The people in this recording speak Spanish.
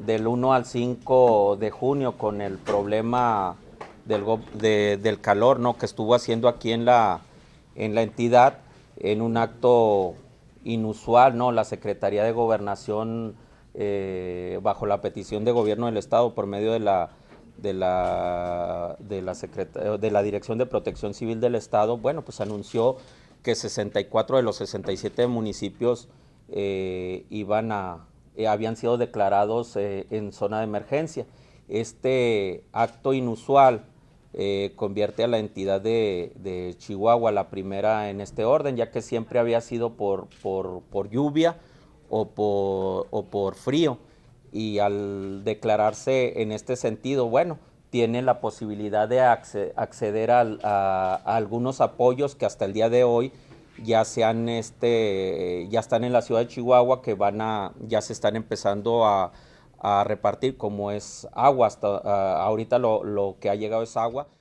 del 1 al 5 de junio con el problema del, del calor ¿no? que estuvo haciendo aquí en la, en la entidad en un acto inusual, ¿no? La Secretaría de Gobernación, eh, bajo la petición de gobierno del Estado por medio de la, de la, de la, de la Dirección de Protección Civil del Estado, bueno, pues anunció que 64 de los 67 municipios eh, iban a, eh, habían sido declarados eh, en zona de emergencia. Este acto inusual eh, convierte a la entidad de, Chihuahua la primera en este orden, ya que siempre había sido por, por, lluvia o por, frío. Y al declararse en este sentido, bueno, tiene la posibilidad de acceder a, algunos apoyos que hasta el día de hoy ya sean este, ya están en la ciudad de Chihuahua que van a, ya se están empezando a, repartir como es agua, hasta ah, ahorita lo, lo que ha llegado es agua.